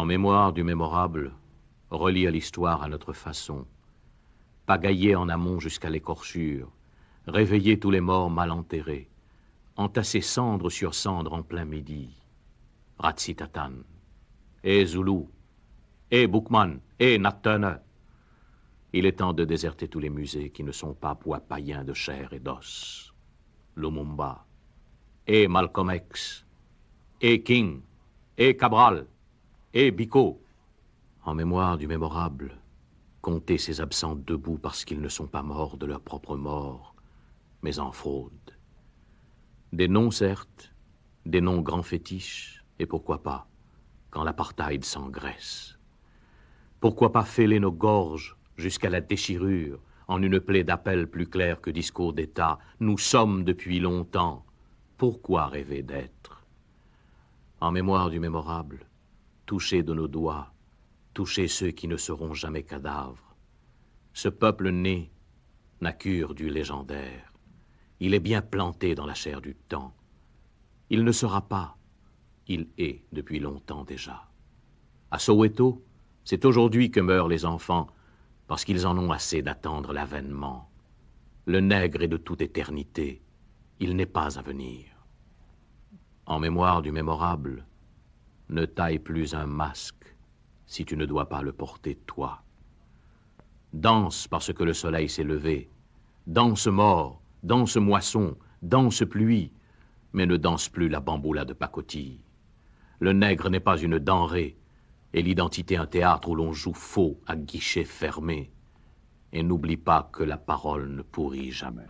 en mémoire du mémorable, à l'histoire à notre façon, pagailler en amont jusqu'à l'écorchure, réveiller tous les morts mal enterrés, entasser cendre sur cendre en plein midi. Ratsitatan. et eh Zulu, et eh Bookman, et eh Nat Il est temps de déserter tous les musées qui ne sont pas poids païens de chair et d'os. Lumumba, et Malcolm X, et King, et Cabral, et eh, Bicot, en mémoire du mémorable, comptez ces absents debout parce qu'ils ne sont pas morts de leur propre mort, mais en fraude. Des noms, certes, des noms grands fétiches, et pourquoi pas, quand l'apartheid s'engraisse. Pourquoi pas fêler nos gorges jusqu'à la déchirure en une plaie d'appel plus clair que discours d'État Nous sommes depuis longtemps. Pourquoi rêver d'être En mémoire du mémorable, Touchez de nos doigts, touchez ceux qui ne seront jamais cadavres. Ce peuple né n'a cure du légendaire. Il est bien planté dans la chair du temps. Il ne sera pas, il est depuis longtemps déjà. À Soweto, c'est aujourd'hui que meurent les enfants, parce qu'ils en ont assez d'attendre l'avènement. Le nègre est de toute éternité, il n'est pas à venir. En mémoire du mémorable, ne taille plus un masque si tu ne dois pas le porter toi. Danse parce que le soleil s'est levé. Danse mort, danse moisson, danse pluie, mais ne danse plus la bamboula de pacotille. Le nègre n'est pas une denrée, et l'identité un théâtre où l'on joue faux à guichet fermé. Et n'oublie pas que la parole ne pourrit jamais.